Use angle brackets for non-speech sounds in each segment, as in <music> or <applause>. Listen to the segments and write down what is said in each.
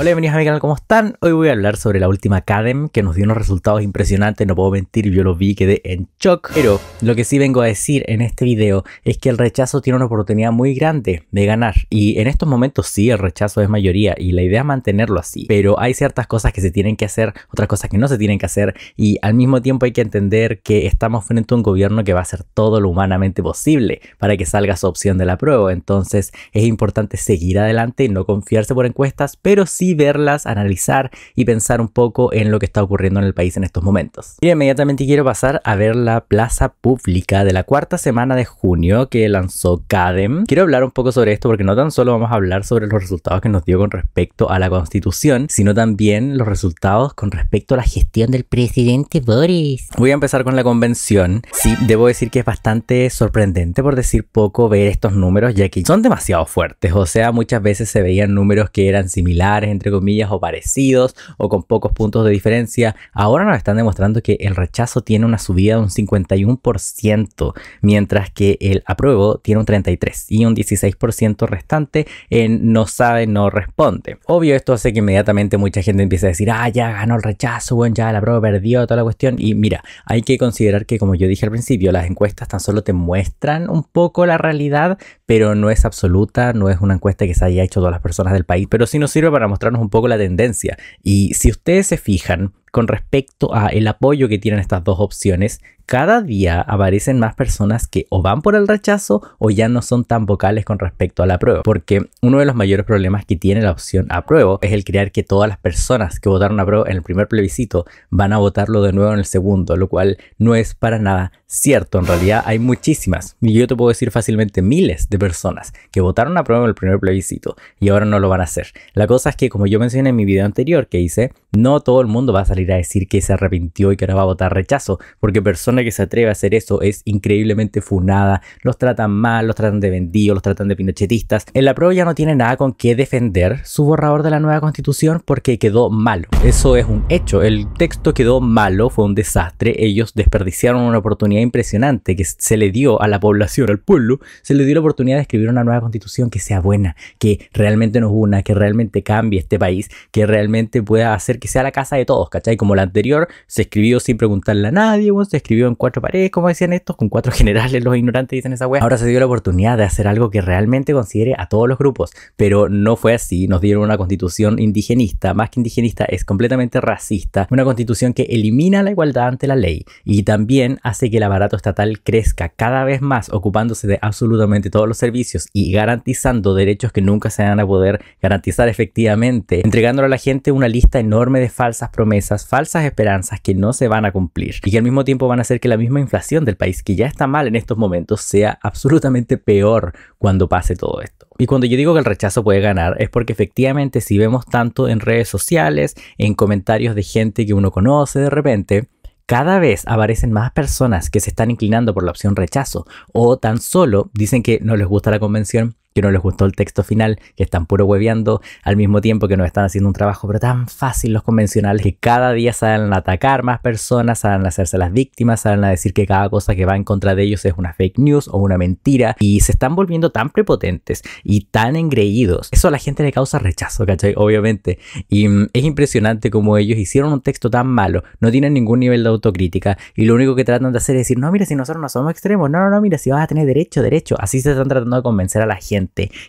Hola, bienvenidos a mi canal, ¿cómo están? Hoy voy a hablar sobre la última Cadem que nos dio unos resultados impresionantes, no puedo mentir, yo lo vi, y quedé en shock. Pero lo que sí vengo a decir en este video es que el rechazo tiene una oportunidad muy grande de ganar y en estos momentos sí, el rechazo es mayoría y la idea es mantenerlo así, pero hay ciertas cosas que se tienen que hacer, otras cosas que no se tienen que hacer y al mismo tiempo hay que entender que estamos frente a un gobierno que va a hacer todo lo humanamente posible para que salga su opción de la prueba, entonces es importante seguir adelante, y no confiarse por encuestas, pero sí verlas, analizar y pensar un poco en lo que está ocurriendo en el país en estos momentos. Y inmediatamente quiero pasar a ver la plaza pública de la cuarta semana de junio que lanzó CADEM. Quiero hablar un poco sobre esto porque no tan solo vamos a hablar sobre los resultados que nos dio con respecto a la constitución, sino también los resultados con respecto a la gestión del presidente Boris. Voy a empezar con la convención. Sí, debo decir que es bastante sorprendente, por decir poco, ver estos números, ya que son demasiado fuertes. O sea, muchas veces se veían números que eran similares entre comillas, o parecidos, o con pocos puntos de diferencia, ahora nos están demostrando que el rechazo tiene una subida de un 51%, mientras que el apruebo tiene un 33% y un 16% restante en no sabe, no responde. Obvio, esto hace que inmediatamente mucha gente empiece a decir, ah, ya ganó el rechazo, bueno, ya la prueba perdió toda la cuestión. Y mira, hay que considerar que, como yo dije al principio, las encuestas tan solo te muestran un poco la realidad, pero no es absoluta, no es una encuesta que se haya hecho todas las personas del país, pero sí nos sirve para mostrar un poco la tendencia. Y si ustedes se fijan, con respecto a el apoyo que tienen estas dos opciones, cada día aparecen más personas que o van por el rechazo o ya no son tan vocales con respecto a la prueba, porque uno de los mayores problemas que tiene la opción apruebo es el crear que todas las personas que votaron a prueba en el primer plebiscito van a votarlo de nuevo en el segundo, lo cual no es para nada cierto, en realidad hay muchísimas, y yo te puedo decir fácilmente miles de personas que votaron a prueba en el primer plebiscito y ahora no lo van a hacer. La cosa es que como yo mencioné en mi video anterior que hice, no todo el mundo va a salir ir a decir que se arrepintió y que ahora va a votar rechazo, porque persona que se atreve a hacer eso es increíblemente funada, los tratan mal, los tratan de vendidos, los tratan de pinochetistas. En la prueba ya no tiene nada con qué defender su borrador de la nueva constitución porque quedó malo. Eso es un hecho, el texto quedó malo, fue un desastre, ellos desperdiciaron una oportunidad impresionante que se le dio a la población, al pueblo, se le dio la oportunidad de escribir una nueva constitución que sea buena, que realmente nos una, que realmente cambie este país, que realmente pueda hacer que sea la casa de todos, ¿cachai? Y Como la anterior, se escribió sin preguntarle a nadie, se escribió en cuatro paredes, como decían estos, con cuatro <laughs> generales, los ignorantes dicen esa wea. Ahora se dio la oportunidad de hacer algo que realmente considere a todos los grupos, pero no fue así, nos dieron una constitución indigenista, más que indigenista, es completamente racista, una constitución que elimina la igualdad ante la ley y también hace que el aparato estatal crezca cada vez más, ocupándose de absolutamente todos los servicios y garantizando derechos que nunca se van a poder garantizar efectivamente, entregándole a la gente una lista enorme de falsas promesas falsas esperanzas que no se van a cumplir y que al mismo tiempo van a hacer que la misma inflación del país, que ya está mal en estos momentos, sea absolutamente peor cuando pase todo esto. Y cuando yo digo que el rechazo puede ganar es porque efectivamente si vemos tanto en redes sociales, en comentarios de gente que uno conoce de repente, cada vez aparecen más personas que se están inclinando por la opción rechazo o tan solo dicen que no les gusta la convención, que no les gustó el texto final, que están puro hueveando al mismo tiempo que no están haciendo un trabajo, pero tan fácil los convencionales que cada día salen a atacar más personas, salen a hacerse las víctimas, salen a decir que cada cosa que va en contra de ellos es una fake news o una mentira y se están volviendo tan prepotentes y tan engreídos. Eso a la gente le causa rechazo, ¿cachai? Obviamente. Y mm, es impresionante como ellos hicieron un texto tan malo, no tienen ningún nivel de autocrítica y lo único que tratan de hacer es decir, no, mira, si nosotros no somos extremos, no, no, no, mira, si vas a tener derecho, derecho. Así se están tratando de convencer a la gente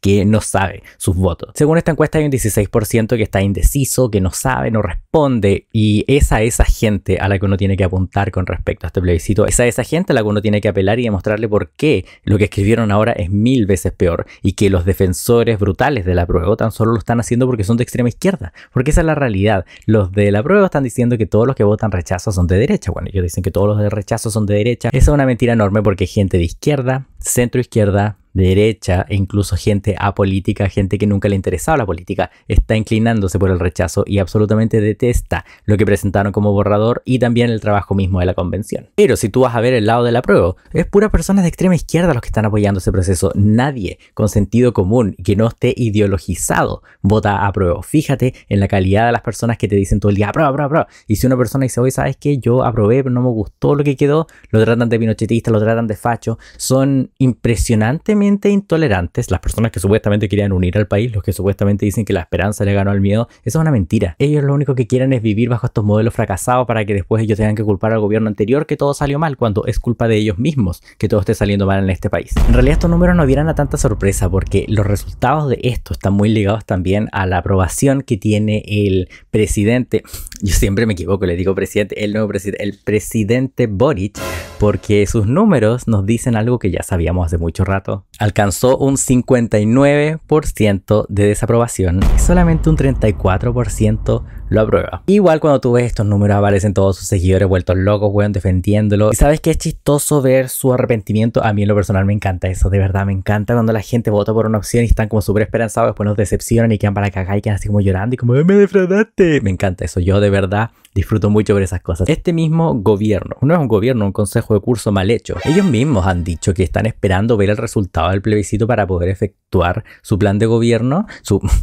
que no sabe sus votos. Según esta encuesta hay un 16% que está indeciso, que no sabe, no responde y esa a esa gente a la que uno tiene que apuntar con respecto a este plebiscito, es a esa gente a la que uno tiene que apelar y demostrarle por qué lo que escribieron ahora es mil veces peor y que los defensores brutales de la prueba tan solo lo están haciendo porque son de extrema izquierda, porque esa es la realidad. Los de la prueba están diciendo que todos los que votan rechazo son de derecha, bueno, ellos dicen que todos los de rechazo son de derecha. Esa es una mentira enorme porque gente de izquierda, centro izquierda, derecha e incluso gente apolítica, gente que nunca le interesaba la política, está inclinándose por el rechazo y absolutamente detesta lo que presentaron como borrador y también el trabajo mismo de la convención. Pero si tú vas a ver el lado de la prueba, es puras personas de extrema izquierda los que están apoyando ese proceso. Nadie con sentido común que no esté ideologizado vota a prueba. Fíjate en la calidad de las personas que te dicen todo el día aprueba, aprueba, aprueba. Y si una persona dice, oye, ¿sabes que Yo aprobé, pero no me gustó lo que quedó, lo tratan de pinochetista, lo tratan de facho. Son impresionantemente intolerantes, las personas que supuestamente querían unir al país, los que supuestamente dicen que la esperanza le ganó al miedo, eso es una mentira. Ellos lo único que quieren es vivir bajo estos modelos fracasados para que después ellos tengan que culpar al gobierno anterior que todo salió mal, cuando es culpa de ellos mismos que todo esté saliendo mal en este país. En realidad estos números no vieran a tanta sorpresa porque los resultados de esto están muy ligados también a la aprobación que tiene el presidente, yo siempre me equivoco, le digo presidente, el nuevo presidente, el presidente Boric porque sus números nos dicen algo que ya sabíamos hace mucho rato, alcanzó un 59% de desaprobación y solamente un 34% lo aprueba. Igual cuando tú ves estos números aparecen todos sus seguidores vueltos locos, weón, defendiéndolo. Y sabes que es chistoso ver su arrepentimiento. A mí en lo personal me encanta eso, de verdad me encanta cuando la gente vota por una opción y están como súper esperanzados, después nos decepcionan y quedan para cagar y quedan así como llorando y como, me defraudaste. Me encanta eso, yo de verdad disfruto mucho ver esas cosas. Este mismo gobierno, no es un gobierno, un consejo de curso mal hecho. Ellos mismos han dicho que están esperando ver el resultado el plebiscito para poder efectuar su plan de gobierno, su <laughs>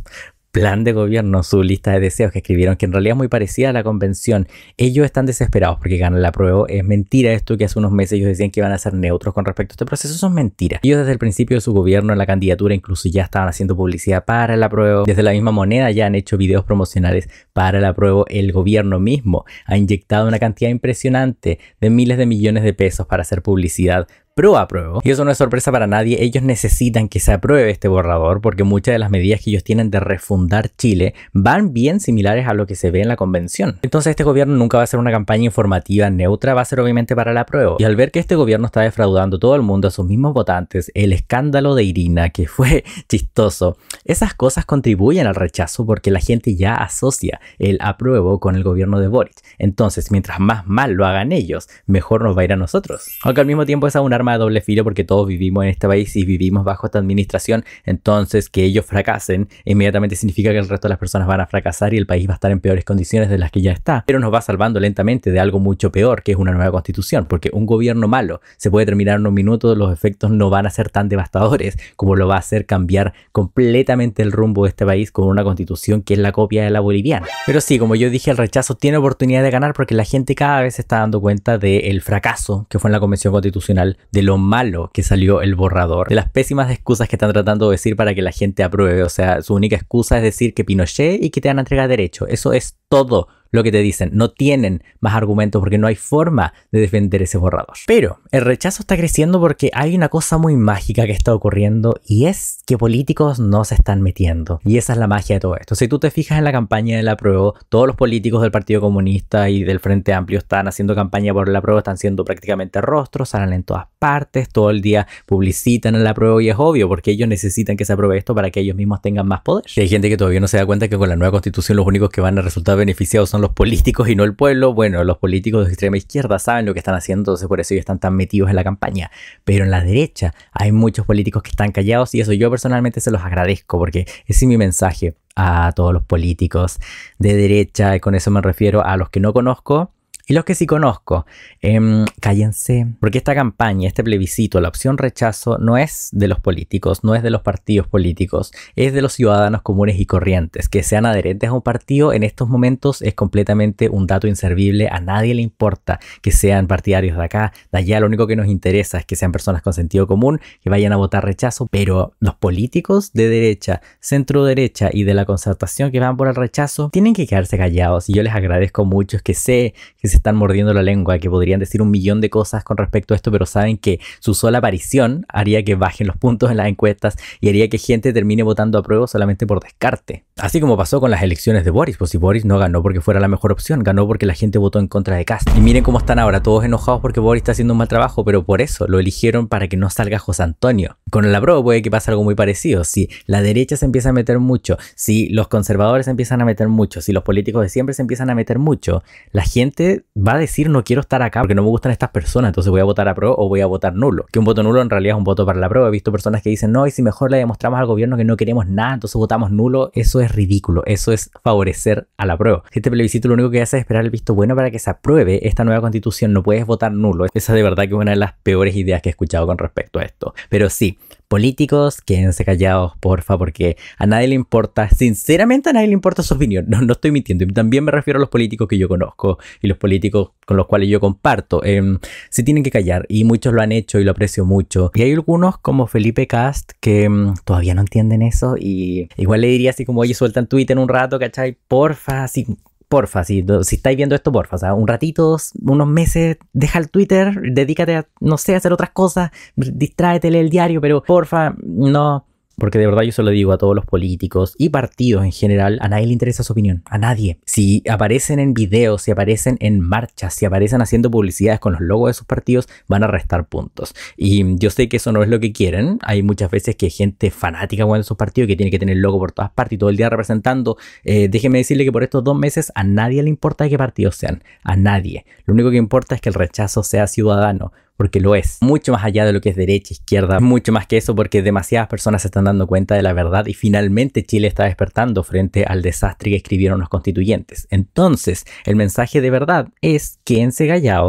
plan de gobierno, su lista de deseos que escribieron, que en realidad es muy parecida a la convención. Ellos están desesperados porque ganan la prueba. Es mentira esto que hace unos meses ellos decían que iban a ser neutros con respecto a este proceso. son mentiras. Ellos desde el principio de su gobierno, en la candidatura, incluso ya estaban haciendo publicidad para la prueba. Desde la misma moneda ya han hecho videos promocionales para la prueba. El gobierno mismo ha inyectado una cantidad impresionante de miles de millones de pesos para hacer publicidad pro apruebo. Y eso no es sorpresa para nadie, ellos necesitan que se apruebe este borrador porque muchas de las medidas que ellos tienen de refundar Chile van bien similares a lo que se ve en la convención. Entonces este gobierno nunca va a ser una campaña informativa neutra, va a ser obviamente para la apruebo. Y al ver que este gobierno está defraudando todo el mundo, a sus mismos votantes, el escándalo de Irina, que fue <laughs> chistoso, esas cosas contribuyen al rechazo porque la gente ya asocia el apruebo con el gobierno de Boric. Entonces, mientras más mal lo hagan ellos, mejor nos va a ir a nosotros. Aunque al mismo tiempo es una arma de doble filo porque todos vivimos en este país y vivimos bajo esta administración. Entonces, que ellos fracasen inmediatamente significa que el resto de las personas van a fracasar y el país va a estar en peores condiciones de las que ya está. Pero nos va salvando lentamente de algo mucho peor, que es una nueva constitución, porque un gobierno malo se puede terminar en un minuto, los efectos no van a ser tan devastadores como lo va a hacer cambiar completamente el rumbo de este país con una constitución que es la copia de la boliviana. Pero sí, como yo dije, el rechazo tiene oportunidad de ganar porque la gente cada vez se está dando cuenta del fracaso que fue en la Convención Constitucional de lo malo que salió el borrador, de las pésimas excusas que están tratando de decir para que la gente apruebe. O sea, su única excusa es decir que Pinochet y que te van a entregar derecho. Eso es todo lo que te dicen. No tienen más argumentos porque no hay forma de defender ese borrador. Pero el rechazo está creciendo porque hay una cosa muy mágica que está ocurriendo y es que políticos no se están metiendo. Y esa es la magia de todo esto. Si tú te fijas en la campaña de la prueba, todos los políticos del Partido Comunista y del Frente Amplio están haciendo campaña por la prueba, están siendo prácticamente rostros, salen en todas partes, todo el día publicitan en la prueba y es obvio porque ellos necesitan que se apruebe esto para que ellos mismos tengan más poder. Y hay gente que todavía no se da cuenta que con la nueva constitución los únicos que van a resultar beneficiados son los políticos y no el pueblo. Bueno, los políticos de extrema izquierda saben lo que están haciendo, entonces por eso ellos están tan metidos en la campaña. Pero en la derecha hay muchos políticos que están callados y eso yo personalmente se los agradezco porque ese es mi mensaje a todos los políticos de derecha. Y con eso me refiero a los que no conozco y los que sí conozco, em, cállense, porque esta campaña, este plebiscito, la opción rechazo, no es de los políticos, no es de los partidos políticos, es de los ciudadanos comunes y corrientes. Que sean adherentes a un partido en estos momentos es completamente un dato inservible, a nadie le importa que sean partidarios de acá, de allá, lo único que nos interesa es que sean personas con sentido común, que vayan a votar rechazo, pero los políticos de derecha, centro derecha y de la concertación que van por el rechazo, tienen que quedarse callados y yo les agradezco mucho, es que sé que se están mordiendo la lengua, que podrían decir un millón de cosas con respecto a esto, pero saben que su sola aparición haría que bajen los puntos en las encuestas y haría que gente termine votando a prueba solamente por descarte. Así como pasó con las elecciones de Boris, pues si Boris no ganó porque fuera la mejor opción, ganó porque la gente votó en contra de Cast. Y miren cómo están ahora, todos enojados porque Boris está haciendo un mal trabajo, pero por eso lo eligieron para que no salga José Antonio. Con el prueba puede que pase algo muy parecido. Si la derecha se empieza a meter mucho, si los conservadores se empiezan a meter mucho, si los políticos de siempre se empiezan a meter mucho, la gente va a decir no quiero estar acá porque no me gustan estas personas, entonces voy a votar a pro o voy a votar nulo. Que un voto nulo en realidad es un voto para la pro. He visto personas que dicen no, y si mejor le demostramos al gobierno que no queremos nada, entonces votamos nulo. Eso es ridículo, eso es favorecer a la pro. Este plebiscito lo único que hace es esperar el visto bueno para que se apruebe esta nueva constitución. No puedes votar nulo. Esa de verdad que es una de las peores ideas que he escuchado con respecto a esto. Pero sí, políticos, quédense callados, porfa, porque a nadie le importa, sinceramente a nadie le importa su opinión, no, no estoy mintiendo, también me refiero a los políticos que yo conozco y los políticos con los cuales yo comparto, em, se tienen que callar y muchos lo han hecho y lo aprecio mucho. Y hay algunos como Felipe Cast que em, todavía no entienden eso y igual le diría así como, oye, sueltan Twitter en un rato, ¿cachai? Porfa, así porfa, si, si estáis viendo esto, porfa, un ratito, unos meses, deja el Twitter, dedícate a, no sé, a hacer otras cosas, distráete, lee el diario, pero porfa, no, porque de verdad yo se lo digo a todos los políticos y partidos en general, a nadie le interesa su opinión, a nadie. Si aparecen en videos, si aparecen en marchas, si aparecen haciendo publicidades con los logos de sus partidos, van a restar puntos. Y yo sé que eso no es lo que quieren. Hay muchas veces que hay gente fanática con sus partidos que tiene que tener logo por todas partes y todo el día representando. Déjenme eh, déjeme decirle que por estos dos meses a nadie le importa qué partidos sean, a nadie. Lo único que importa es que el rechazo sea ciudadano porque lo es. Mucho más allá de lo que es derecha, izquierda, mucho más que eso porque demasiadas personas se están dando cuenta de la verdad y finalmente Chile está despertando frente al desastre que escribieron los constituyentes. Entonces, el mensaje de verdad es quédense hagan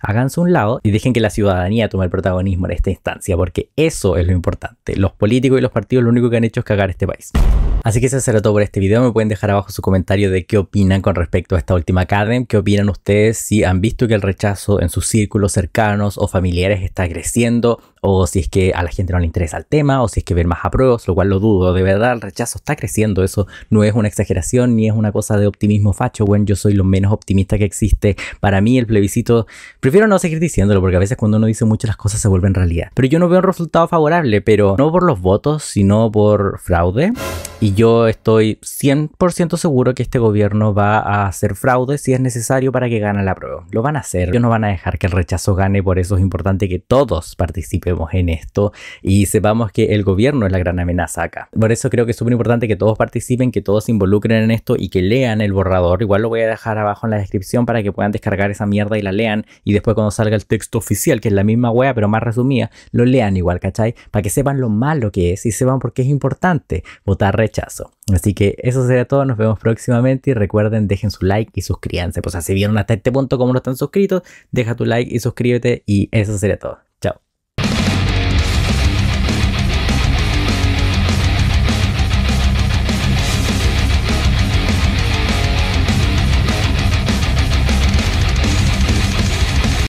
háganse un lado y dejen que la ciudadanía tome el protagonismo en esta instancia, porque eso es lo importante. Los políticos y los partidos lo único que han hecho es cagar este país. Así que eso será todo por este video. Me pueden dejar abajo su comentario de qué opinan con respecto a esta última cadena, ¿Qué opinan ustedes si han visto que el rechazo en sus círculos cercanos o familiares está creciendo? O si es que a la gente no le interesa el tema, o si es que ver más apruebos, lo cual lo dudo. De verdad, el rechazo está creciendo. Eso no es una exageración ni es una cosa de optimismo facho. Bueno, yo soy lo menos optimista que existe. Para mí, el plebiscito, prefiero no seguir diciéndolo porque a veces cuando uno dice mucho las cosas se vuelven realidad. Pero yo no veo un resultado favorable, pero no por los votos, sino por fraude. Y yo estoy 100% seguro que este gobierno va a hacer fraude si es necesario para que gane la prueba. Lo van a hacer, ellos no van a dejar que el rechazo gane, por eso es importante que todos participemos en esto y sepamos que el gobierno es la gran amenaza acá. Por eso creo que es súper importante que todos participen, que todos se involucren en esto y que lean el borrador. Igual lo voy a dejar abajo en la descripción para que puedan descargar esa mierda y la lean y después cuando salga el texto oficial, que es la misma wea pero más resumida, lo lean igual, ¿cachai? Para que sepan lo malo que es y sepan por qué es importante votar rechazo. Así que eso será todo, nos vemos próximamente y recuerden, dejen su like y suscríbanse. Pues si vieron hasta este punto como no están suscritos, deja tu like y suscríbete y eso sería todo.